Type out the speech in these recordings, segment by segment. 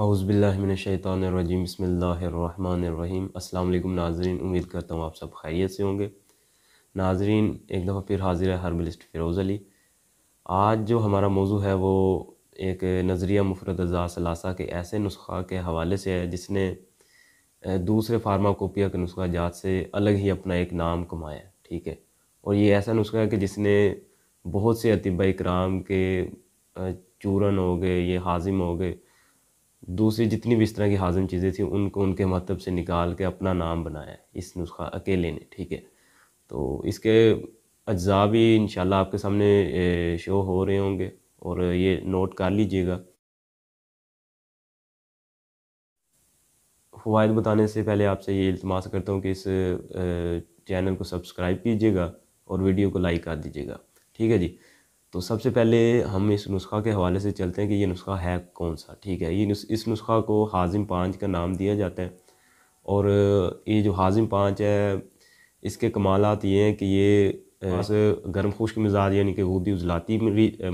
अउज़बिल्लिमिनशैतरजीम बसमीम अल्लाम नाजरीन उम्मीद करता हूँ आप सब खैरियत से होंगे नाजरीन एक दफ़ा फिर हाजिर है हर्बलिस्ट फ़िरोज़ अली आज जो हमारा मौजू है वो एक नज़रिया मुफरत अज़ा के ऐसे नुस्खा के हवाले से है जिसने दूसरे फार्माकोपिया के नुस्खा जात से अलग ही अपना एक नाम कमाया ठीक है और ये ऐसा नुस्खा है कि जिसने बहुत से अतिबा कराम के चूरन हो गए ये हाजिम हो गए दूसरी जितनी भी इस तरह की हाजम चीज़ें थी उनको उनके मतलब से निकाल के अपना नाम बनाया इस नुस्खा अकेले ने ठीक है तो इसके अज्जा भी इन आपके सामने शो हो रहे होंगे और ये नोट कर लीजिएगा फ़वाद बताने से पहले आपसे ये इल्तमास करता हूँ कि इस चैनल को सब्सक्राइब कीजिएगा और वीडियो को लाइक कर दीजिएगा ठीक है जी तो सबसे पहले हम इस नुस्खा के हवाले से चलते हैं कि ये नुस्खा है कौन सा ठीक है ये नुस, इस नुस्खा को हाजिम पाँच का नाम दिया जाता है और ये जो हाजिम पाँच है इसके कमालत ये हैं कि ये हाँ। गर्म खुश्क मिजाज यानी कि गूदी उजलाती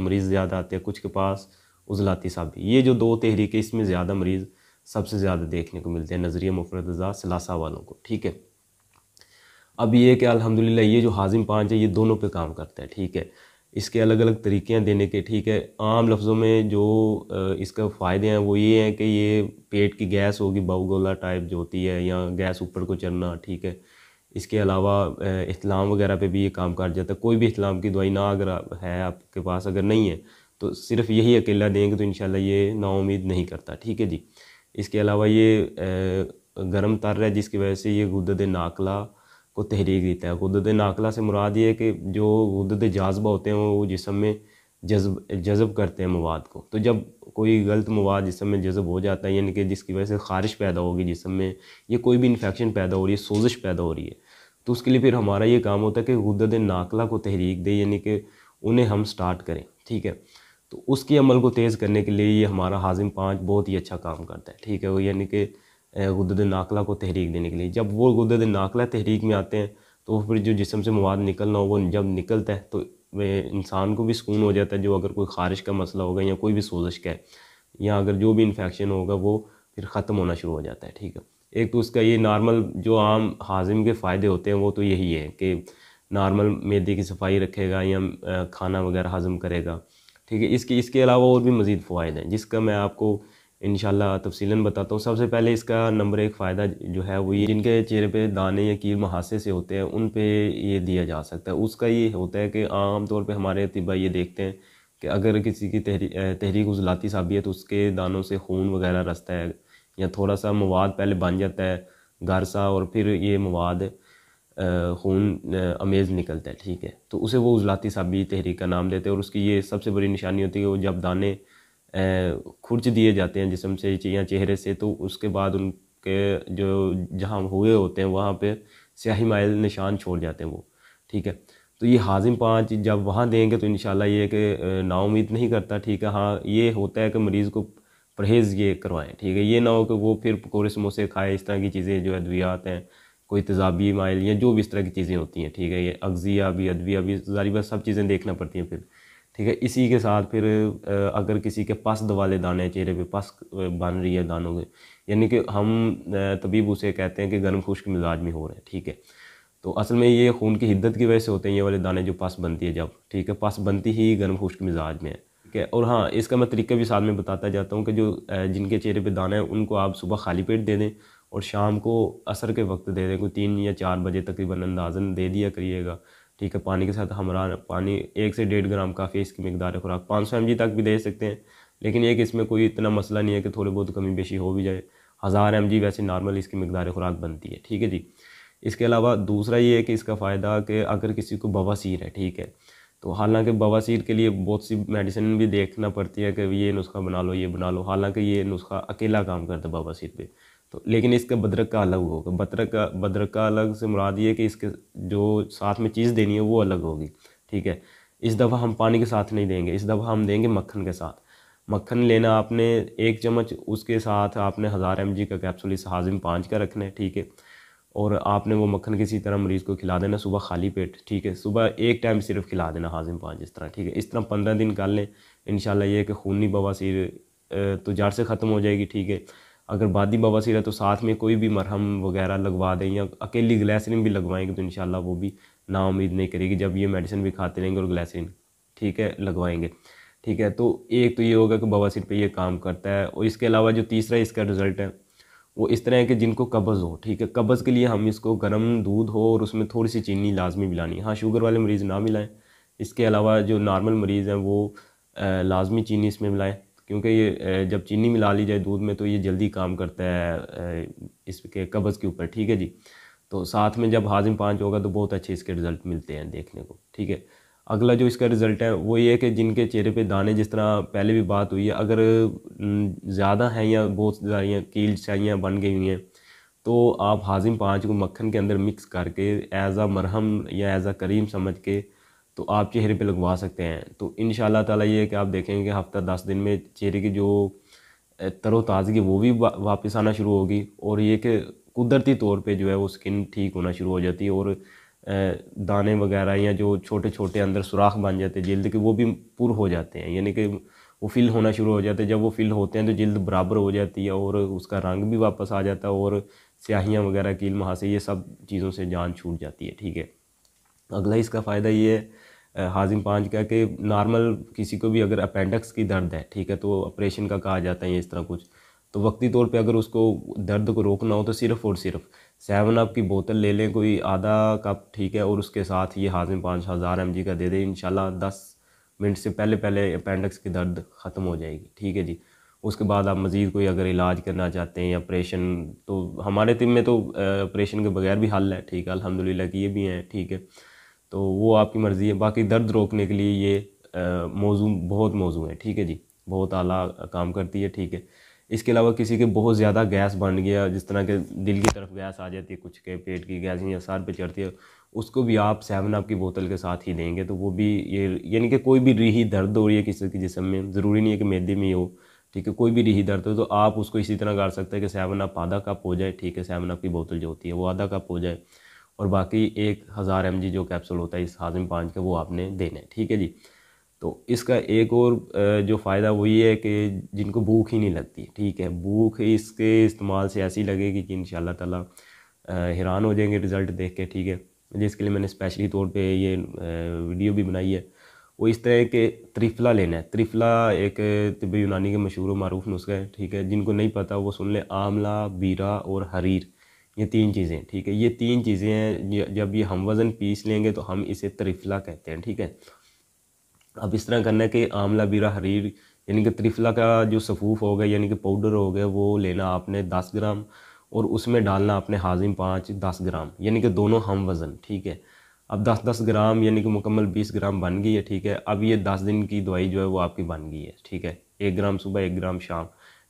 मरीज़ ज़्यादा आते हैं कुछ के पास उजलाती साहब ये जो दो तहरीक है इसमें ज़्यादा मरीज़ सबसे ज़्यादा देखने को मिलते हैं नज़रिया मुफरत सलासा वालों को ठीक है अब ये कि अलहमदिल्ला ये जो हाजिम पाँच है ये दोनों पे काम करता है ठीक है इसके अलग अलग तरीके हैं देने के ठीक है आम लफ्ज़ों में जो इसका फ़ायदे हैं वो ये हैं कि ये पेट की गैस होगी बाउगोला टाइप जो होती है या गैस ऊपर को चढ़ना ठीक है इसके अलावा इतलाम वगैरह पे भी ये काम कर जाता है कोई भी इतलाम की दवाई ना अगर है आपके पास अगर नहीं है तो सिर्फ यही अकेला देंगे तो इन ये नाउमीद नहीं करता ठीक है जी इसके अलावा ये गर्म तर है जिसकी वजह से ये गुदद नाकला को तहरीक देता है कुदरत नाकला से मुराद ये है कि जो कुदरत जाजबा होते हैं वो जिसम में जज्ब जज़ब करते हैं मवाद को तो जब कोई गलत मवाद जिसम में जज्ब हो जाता है यानी कि जिसकी वजह से खारिश पैदा होगी जिसम में या कोई भी इन्फेक्शन पैदा हो रही है सोजिश पैदा हो रही है तो उसके लिए फिर हमारा ये काम होता है कि गुदद नाकला को तहरीक दे यानी कि उन्हें हम स्टार्ट करें ठीक है तो उसके अमल को तेज़ करने के लिए ये हमारा हाजिम पाँच बहुत ही अच्छा काम करता है ठीक है यानी कि गुदद नाकला को तहरीक देने के लिए जब वो गुदद नाकला तहरीक में आते हैं तो फिर जो जिसम से मवाद निकलना हो वो जब निकलता है तो इंसान को भी सुकून हो जाता है जो अगर कोई खारिश का मसला होगा या कोई भी सोजिश का है या अगर जो भी इन्फेक्शन होगा वो फिर ख़त्म होना शुरू हो जाता है ठीक है एक तो उसका ये नॉर्मल जो आम हाजिम के फ़ायदे होते हैं वो तो यही है कि नॉर्मल मेदे की सफाई रखेगा या खाना वगैरह हाजम करेगा ठीक है इसके इसके अलावा और भी मज़ीद फ़ायदे हैं जिसका मैं आपको इन तफसीला बताता हूँ सबसे पहले इसका नंबर एक फ़ायदा जो है वो ये जिनके चेहरे पे दाने या कील महासे से होते हैं उन पे ये दिया जा सकता है उसका ये होता है कि आम तौर पे हमारे तिब्बा ये देखते हैं कि अगर किसी की तहरी तहरीक उजलाती साबी है तो उसके दानों से खून वगैरह रसता है या थोड़ा सा मवाद पहले बन जाता है घर सा और फिर ये मवाद खून अमेज़ निकलता है ठीक है तो उसे वो उजलाती साबी तहरीक का नाम देते हैं और उसकी ये सबसे बड़ी निशानी होती है कि वो जब दाने खुर्च दिए जाते हैं जिसम से या चेहरे से तो उसके बाद उनके जो जहाँ हुए होते हैं वहाँ पे स्याही माइल निशान छोड़ जाते हैं वो ठीक है तो ये हाजिम पाँच जब वहाँ देंगे तो इन ये कि नाउमीद नहीं करता ठीक है हाँ ये होता है कि मरीज़ को परहेज़ ये करवाएं ठीक है ये ना हो कि वो फिर पकौड़े समोसे खाए इस तरह की चीज़ें जो अद्वियात हैं कोई तजाबी माइल या जो भी इस तरह की चीज़ें होती हैं ठीक है ये अगजिया भी अदविया भी जारी बस सब चीज़ें देखना पड़ती हैं फिर ठीक है इसी के साथ फिर अगर किसी के पास दवाले दाने चेहरे पे पस बन रही है दानों के यानी कि हम तबीब उसे कहते हैं कि गर्म खुश्क मिजाज में हो रहे हैं ठीक है तो असल में ये खून की हिद्दत की वजह से होते हैं ये वाले दाने जो पस बनती है जब ठीक है पस बनती ही गर्म खुश्क मिजाज में है ठीक है और हाँ इसका मैं तरीका भी साथ में बताता जाता हूँ कि जो जिनके चेहरे पर दाना है उनको आप सुबह खाली पेट दे दें और शाम को असर के वक्त दे दें कोई तीन या चार बजे तकरीबन अंदाजन दे दिया करिएगा ठीक है पानी के साथ हमारा पानी एक से डेढ़ ग्राम काफ़ी इसकी मकदार खुराक पाँच सौ एम तक भी दे सकते हैं लेकिन एक इसमें कोई इतना मसला नहीं है कि थोड़ी बहुत कमी बेशी हो भी जाए हज़ार एम वैसे नॉर्मल इसकी मकदार खुराक बनती है ठीक है जी इसके अलावा दूसरा ये है कि इसका फ़ायदा कि अगर किसी को बवासीर है ठीक है तो हालांकि बवासीर के लिए बहुत सी मेडिसिन भी देखना पड़ती है कि ये नुस्खा बना लो ये बना लो हालांकि ये नुस्खा अकेला काम करता है बवासीर पे तो लेकिन इसका बदरक का अलग होगा बदरक का बदरक का अलग से मुराद ये कि इसके जो साथ में चीज़ देनी है वो अलग होगी ठीक है इस दफ़ा हम पानी के साथ नहीं देंगे इस दफ़ा हम देंगे मक्खन के साथ मक्खन लेना आपने एक चम्मच उसके साथ आपने हज़ार एम का कैप्सूल इस हाजिम पाँच का रखना है ठीक है और आपने वो मक्खन किसी तरह मरीज़ को खिला देना सुबह खाली पेट ठीक है सुबह एक टाइम सिर्फ खिला देना हाजिम पाँच इस तरह ठीक है इस तरह पंद्रह दिन कर लें इन ये कि खूनी बवासीर तो जड़ से ख़त्म हो जाएगी ठीक है अगर बादी बवासीर है तो साथ में कोई भी मरहम वगैरह लगवा दें या अकेली ग्लैसरिन भी लगवाएंगे तो इन वो भी ना उम्मीद नहीं करेगी जब ये मेडिसिन भी खाते रहेंगे और ग्लैसरिन ठीक है लगवाएंगे ठीक है तो एक तो ये होगा कि सिर पर ये काम करता है और इसके अलावा जो तीसरा इसका रिज़ल्ट है वो इस तरह है कि जिनको कब्ज़ हो ठीक है कब्ज़ के लिए हम इसको गर्म दूध हो और उसमें थोड़ी सी चीनी लाजमी मिलानी हाँ शुगर वाले मरीज़ ना मिलाएं इसके अलावा जो नॉर्मल मरीज़ हैं वो लाजमी चीनी इसमें मिलाएँ क्योंकि ये जब चीनी मिला ली जाए दूध में तो ये जल्दी काम करता है इसके कब्ज़ के ऊपर ठीक है जी तो साथ में जब हाजिम पाँच होगा तो बहुत अच्छे इसके रिज़ल्ट मिलते हैं देखने को ठीक है अगला जो इसका रिज़ल्ट है वो ये है कि जिनके चेहरे पे दाने जिस तरह पहले भी बात हुई है अगर ज़्यादा हैं या बहुत ज़्यादा कील चाइयाँ बन गई हुई हैं तो आप हाजिम पाँच को मक्खन के अंदर मिक्स करके एज़ आ मरहम या एज़ आ करीम समझ के तो आप चेहरे पे लगवा सकते हैं तो इन ताला ये कि आप देखेंगे कि हफ्ता दस दिन में चेहरे की जो तरोताज़गी वो भी वापस आना शुरू होगी और ये कि कुदरती तौर पे जो है वो स्किन ठीक होना शुरू हो जाती है और दाने वगैरह या जो छोटे छोटे अंदर सुराख बन जाते हैं जल्द के वो भी पुर हो जाते हैं यानी कि वो फिल होना शुरू हो जाते हैं जब वो फिल होते हैं तो जल्द बराबर हो जाती है और उसका रंग भी वापस आ जाता है और स्याहियाँ वगैरह कील महासे ये सब चीज़ों से जान छूट जाती है ठीक है अगला इसका फ़ायदा ये है हाजिम पांच का कि नॉर्मल किसी को भी अगर अपेंडिक्स की दर्द है ठीक है तो ऑपरेशन का कहा जाता है इस तरह कुछ तो वक्ती तौर पे अगर उसको दर्द को रोकना हो तो सिर्फ़ और सिर्फ सेवन अप की बोतल ले लें कोई आधा कप ठीक है और उसके साथ ये हाजिम पाँच हज़ार एम का दे दें इन दस मिनट से पहले पहले अपेंडिक्स की दर्द ख़त्म हो जाएगी ठीक है जी उसके बाद आप मज़ीद कोई अगर इलाज करना चाहते हैं ऑपरेशन तो हमारे टीम में तो ऑपरेशन के बगैर भी हल है ठीक है अलहमदिल्ला कि ये भी हैं ठीक है तो वो आपकी मर्ज़ी है बाकी दर्द रोकने के लिए ये मौजू बहुत मौजू है ठीक है जी बहुत आला काम करती है ठीक है इसके अलावा किसी के बहुत ज़्यादा गैस बन गया जिस तरह के दिल की तरफ गैस आ जाती है कुछ के पेट की गैस या सार पे चढ़ती है उसको भी आप सेवन अप की बोतल के साथ ही देंगे तो वो भी ये यानी कि कोई भी रीही दर्द हो रही है किसी के जिसम में ज़रूरी नहीं है कि मैदे में हो ठीक है कोई भी रीही दर्द हो तो आप उसको इसी तरह कर सकते हैं कि सेवन अप आधा कप हो जाए ठीक है सेवन अप की बोतल जो होती है वो आधा कप हो जाए और बाकी एक हज़ार एम जो कैप्सूल होता है इस हाजम पाँच का वो आपने देना है ठीक है जी तो इसका एक और जो फ़ायदा वो ये है कि जिनको भूख ही नहीं लगती ठीक है भूख इसके इस्तेमाल से ऐसी लगेगी कि इन ताला हैरान हो जाएंगे रिज़ल्ट देख के ठीक है जिसके लिए मैंने स्पेशली तौर पे ये वीडियो भी बनाई है वो इस तरह के त्रिफला लेना है त्रिफला एक तबी यूनानी के मशहूर मरूफ नुस्खा है ठीक है जिनको नहीं पता वो सुन लें आमला बीरा और हरीर ये तीन चीज़ें ठीक है ये तीन चीज़ें हैं जब ये हम वज़न पीस लेंगे तो हम इसे त्रिफला कहते हैं ठीक है अब इस तरह करना है कि आमला बीरा हरीर यानी कि त्रिफला का जो सफूफ हो गया यानी कि पाउडर हो गया वो लेना आपने दस ग्राम और उसमें डालना आपने हाजिम पाँच दस ग्राम यानी कि दोनों हम वज़न ठीक है अब दस दस ग्राम यानी कि मुकम्मल बीस ग्राम बन गई है ठीक है अब ये दस दिन की दवाई जो है वो आपकी बन गई है ठीक है एक ग्राम सुबह एक ग्राम शाम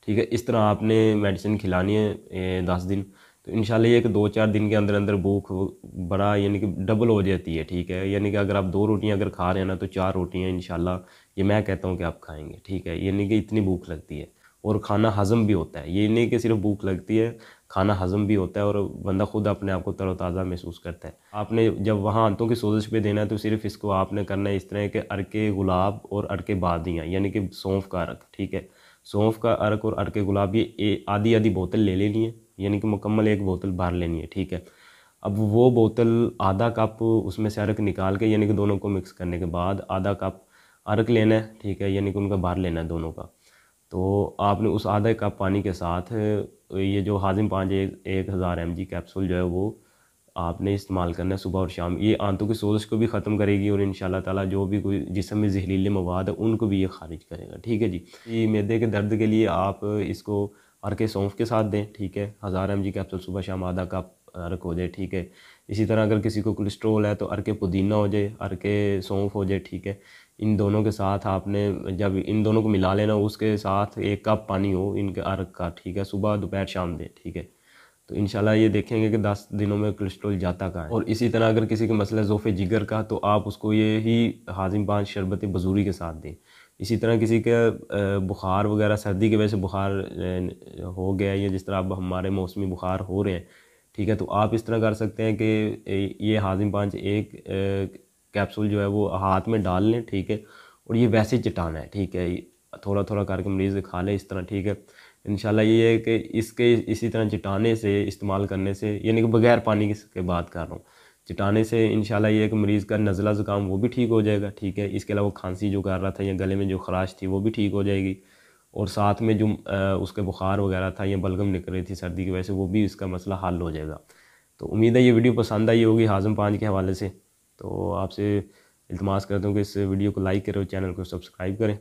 ठीक है इस तरह आपने मेडिसिन खिलानी है दस दिन तो इन ये कि दो चार दिन के अंदर अंदर भूख बड़ा यानी कि डबल हो जाती है ठीक है यानी कि अगर आप दो रोटियां अगर खा रहे हैं ना तो चार रोटियां इन ये मैं कहता हूँ कि आप खाएंगे ठीक है यानी कि इतनी भूख लगती है और खाना हज़म भी होता है ये नहीं कि सिर्फ भूख लगती है खाना हज़म भी होता है और बंदा खुद अपने आप को तरोताज़ा महसूस करता है आपने जब वहाँ आंतों की सोजिश पे देना है तो सिर्फ इसको आपने करना है इस तरह के अरके गुलाब और अरके बादियाँ यानी कि सौंफ का अर्क ठीक है सौंफ का अर्क और अरके गुलाब ये आधी आधी बोतल ले लेनी है यानी कि मुकम्मल एक बोतल भर लेनी है ठीक है अब वो बोतल आधा कप उसमें से अरक निकाल के यानी कि दोनों को मिक्स करने के बाद आधा कप अरक लेना है ठीक है यानी कि उनका बाहर लेना है दोनों का तो आपने उस आधा कप पानी के साथ ये जो हाजिम पाँच एक, एक हज़ार एम कैप्सूल जो है वो आपने इस्तेमाल करना है सुबह और शाम ये आंतों की सोजिश को भी ख़त्म करेगी और इन ताला जो भी कोई जिसम में जहरीले मवाद है उनको भी ये खारिज करेगा ठीक है जी ये मैदे के दर्द के लिए आप इसको आर के सौंफ के साथ दें ठीक है हज़ार एम जी कैप्सूल सुबह शाम आधा कप अर्क हो जाए ठीक है इसी तरह अगर किसी को कोलेस्ट्रोल है तो अर के पुदीना हो जाए अर के सौंफ हो जाए ठीक है इन दोनों के साथ आपने जब इन दोनों को मिला लेना उसके साथ एक कप पानी हो इनके अर्क का ठीक है सुबह दोपहर शाम दें ठीक है तो इनशाला ये देखेंगे कि दस दिनों में कोलेस्ट्रोल जाता का है और इसी तरह अगर किसी के मसला ज़ोफ़ जिगर का तो आप उसको ये ही हाजिम पान शरबत बजूरी के साथ दें इसी तरह किसी का बुखार वगैरह सर्दी की वजह से बुखार हो गया या जिस तरह अब हमारे मौसमी बुखार हो रहे हैं ठीक है तो आप इस तरह कर सकते हैं कि ये हाजिम पाँच एक कैप्सूल जो है वो हाथ में डाल लें ठीक है और ये वैसे चटाना है ठीक है थोड़ा थोड़ा करके मरीज़ खा लें इस तरह ठीक है इन ये है कि इसके इसी तरह चटाने से इस्तेमाल करने से यानी कि बगैर पानी के बात कर रहा हूँ चटाने से इंशाल्लाह ये कि मरीज़ का नज़ला ज़ुकाम वो भी ठीक हो जाएगा ठीक है इसके अलावा खांसी जो कर रहा था या गले में जो खराश थी वो भी ठीक हो जाएगी और साथ में जो उसके बुखार वगैरह था या बलगम निकल रही थी सर्दी की वजह से वो भी इसका मसला हल हो जाएगा तो उम्मीद है ये वीडियो पसंद आई होगी हाजम पाँच के हवाले से तो आपसे इल्तमास करता हूँ कि इस वीडियो को लाइक करें और चैनल को सब्सक्राइब करें